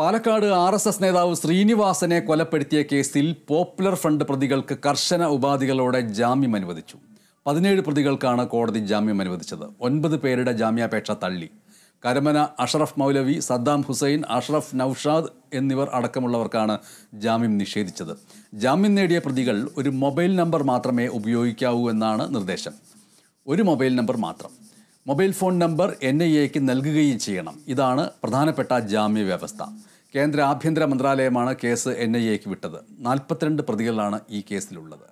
Palakkad R S S നേതാവ് ശ്രീനിവാസനെ കൊലപ്പെടുത്തിയ കേസിൽ പോപ്പുലർ ഫ്രണ്ട് പ്രതികൾക്ക് കർശന ഉപാധികളോടെ ജാമ്യം അനുവദിച്ചു പതിനേഴ് പ്രതികൾക്കാണ് കോടതി ജാമ്യം അനുവദിച്ചത് ഒൻപത് പേരുടെ ജാമ്യാപേക്ഷ തള്ളി കരമന അഷറഫ് മൗലവി സദ്ദാം ഹുസൈൻ അഷറഫ് നൌഷാദ് എന്നിവർ അടക്കമുള്ളവർക്കാണ് ജാമ്യം നിഷേധിച്ചത് ജാമ്യം നേടിയ പ്രതികൾ ഒരു മൊബൈൽ നമ്പർ മാത്രമേ ഉപയോഗിക്കാവൂ എന്നാണ് നിർദ്ദേശം ഒരു മൊബൈൽ നമ്പർ മാത്രം mobile phone number N I എക്ക് നൽകുകയും ചെയ്യണം ഇതാണ് പ്രധാനപ്പെട്ട ജാമ്യ വ്യവസ്ഥ കേന്ദ്ര ആഭ്യന്തര മന്ത്രാലയമാണ് കേസ് എൻ ഐ എക്ക് വിട്ടത് നാൽപ്പത്തിരണ്ട് പ്രതികളാണ് ഈ കേസിലുള്ളത്